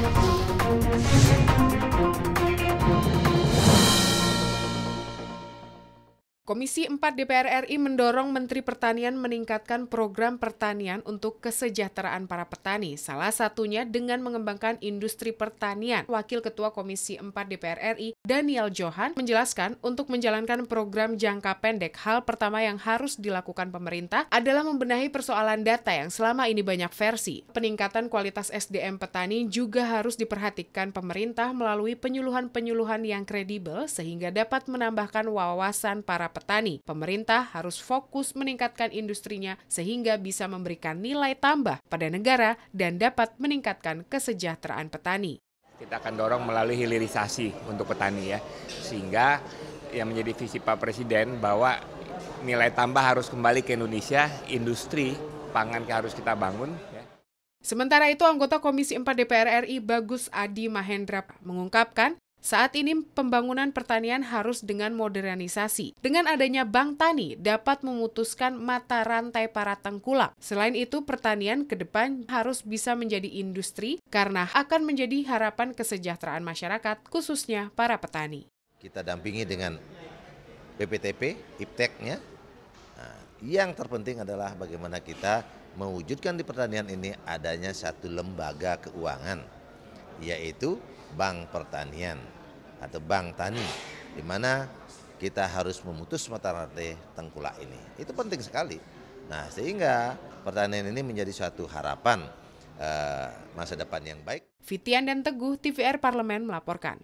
Thank you. Komisi 4 DPR RI mendorong Menteri Pertanian meningkatkan program pertanian untuk kesejahteraan para petani, salah satunya dengan mengembangkan industri pertanian. Wakil Ketua Komisi 4 DPR RI, Daniel Johan, menjelaskan untuk menjalankan program jangka pendek, hal pertama yang harus dilakukan pemerintah adalah membenahi persoalan data yang selama ini banyak versi. Peningkatan kualitas SDM petani juga harus diperhatikan pemerintah melalui penyuluhan-penyuluhan yang kredibel sehingga dapat menambahkan wawasan para petani petani, pemerintah harus fokus meningkatkan industrinya sehingga bisa memberikan nilai tambah pada negara dan dapat meningkatkan kesejahteraan petani. Kita akan dorong melalui hilirisasi untuk petani ya, sehingga yang menjadi visi Pak Presiden bahwa nilai tambah harus kembali ke Indonesia, industri pangan harus kita bangun. Ya. Sementara itu, anggota Komisi 4 DPR RI Bagus Adi Mahendra mengungkapkan saat ini pembangunan pertanian harus dengan modernisasi. Dengan adanya Bank Tani dapat memutuskan mata rantai para tengkulak. Selain itu, pertanian ke depan harus bisa menjadi industri karena akan menjadi harapan kesejahteraan masyarakat, khususnya para petani. Kita dampingi dengan PPTP, IPTEK-nya. Nah, yang terpenting adalah bagaimana kita mewujudkan di pertanian ini adanya satu lembaga keuangan yaitu bank pertanian atau bank tani di mana kita harus memutus mata rantai tengkulak ini. Itu penting sekali. Nah, sehingga pertanian ini menjadi suatu harapan eh, masa depan yang baik. Fitian dan Teguh, TVR Parlemen melaporkan.